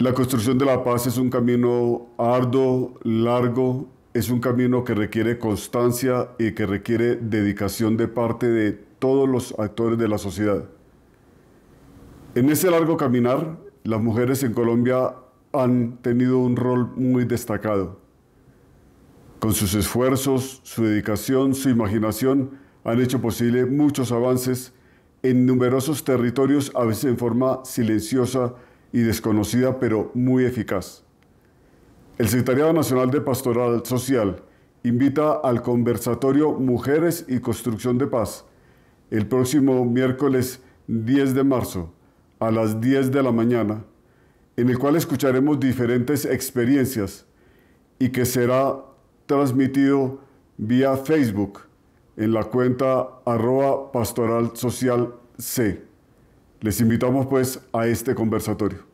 La construcción de la paz es un camino arduo, largo, es un camino que requiere constancia y que requiere dedicación de parte de todos los actores de la sociedad. En ese largo caminar, las mujeres en Colombia han tenido un rol muy destacado. Con sus esfuerzos, su dedicación, su imaginación, han hecho posible muchos avances en numerosos territorios, a veces en forma silenciosa, y desconocida pero muy eficaz. El Secretariado Nacional de Pastoral Social invita al conversatorio Mujeres y Construcción de Paz el próximo miércoles 10 de marzo a las 10 de la mañana, en el cual escucharemos diferentes experiencias y que será transmitido vía Facebook en la cuenta arroba pastoral social C. Les invitamos pues a este conversatorio.